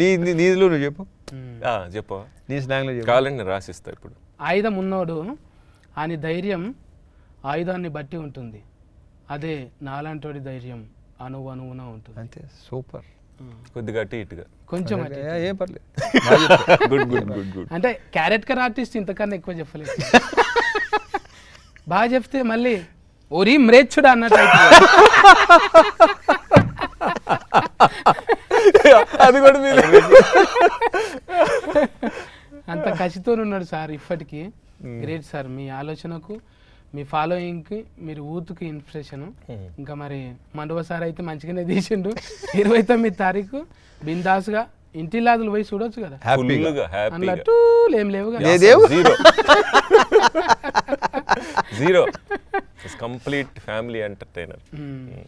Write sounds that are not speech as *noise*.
నీ నీదిలో నువ్వు చెప్పు చెప్పు నీ స్లాంగ్లో చెప్పు కావాలండి రాసిస్తా ఇప్పుడు ఆయుధం ఉన్నోడు ఆయన ధైర్యం ఆయుధాన్ని బట్టి ఉంటుంది అదే నాలాంటి ధైర్యం అణువు అణువున ఉంటుంది అంతే సూపర్ కొద్దిగా అటు ఇటుగా కొంచెం ఏ పర్లేదు *laughs* గుడ్ గుడ్ గుడ్ అంటే క్యారెక్టర్ ఆర్టిస్ట్ ఇంతకన్నా ఎక్కువ చెప్పలేదు *laughs* బాగా చెప్తే మళ్ళీ ఒరి మ్రేచ్చుడు అన్నట్టు *laughs* అది కూడా మీరు అంత కసితో ఉన్నాడు సార్ ఇప్పటికి గ్రేట్ సార్ మీ ఆలోచనకు మీ ఫాలోయింగ్కి మీరు ఊతుకి ఇన్స్పిరేషన్ ఇంకా మరి మండవ సార్ అయితే మంచిగానే తీసిండు ఇరవై తొమ్మిది తారీఖు బిందాస్గా ఇంటి లాదులు పోయి చూడొచ్చు కదా అన్నట్టు లేం లేవు జీరో కంప్లీట్ ఫ్యామిలీ ఎంటర్టైనర్